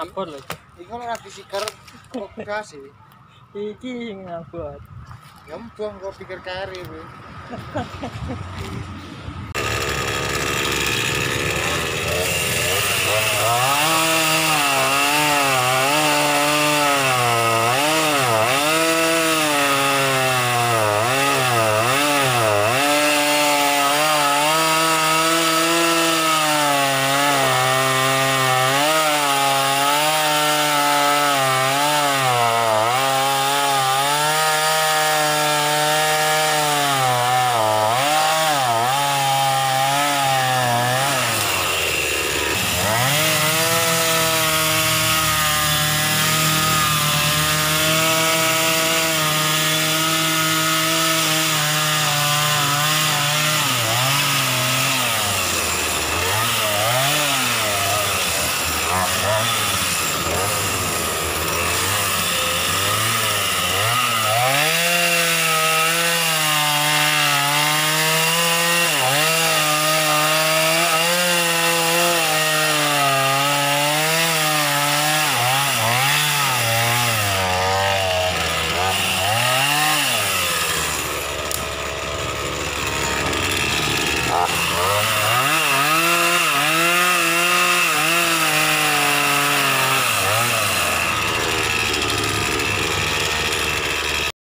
ampun lho iku lek ngadi siker kokasi iki ya nyembong kok pikir kari kuwi